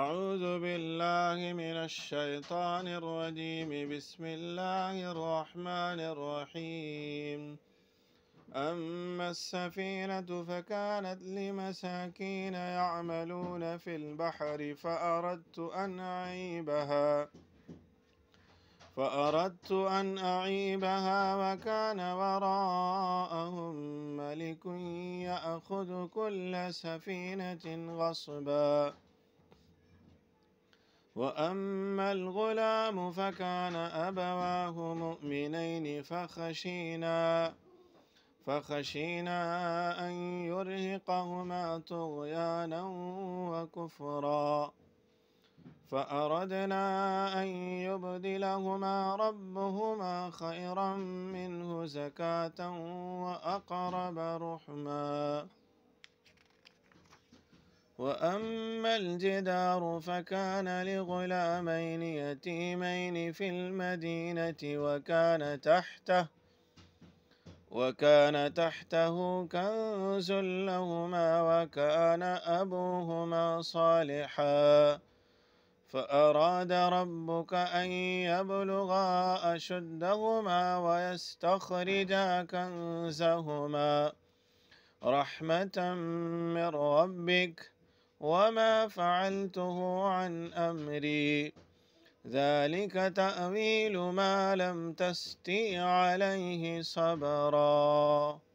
أعوذ بالله من الشيطان الرجيم بسم الله الرحمن الرحيم أما السفينة فكانت لمساكين يعملون في البحر فأردت أن أعيبها فأردت أن أعيبها وكان وراءهم ملك يأخذ كل سفينة غصباً وأما الغلام فكان أبواه مؤمنين فخشينا فخشينا أن يرهقهما طغيانا وكفرا فأردنا أن يبدلهما ربهما خيرا منه زكاة وأقرب رحمًا وأما الجدار فكان لغلامين يتيمين في المدينة وكان تحته وكان تحته كنز لهما وكان أبوهما صالحا فأراد ربك أن يبلغا أشدهما ويستخرجا كنزهما رحمة من ربك ۖ وما فعلته عن أمري ذلك تأويل ما لم تستي عليه صبرا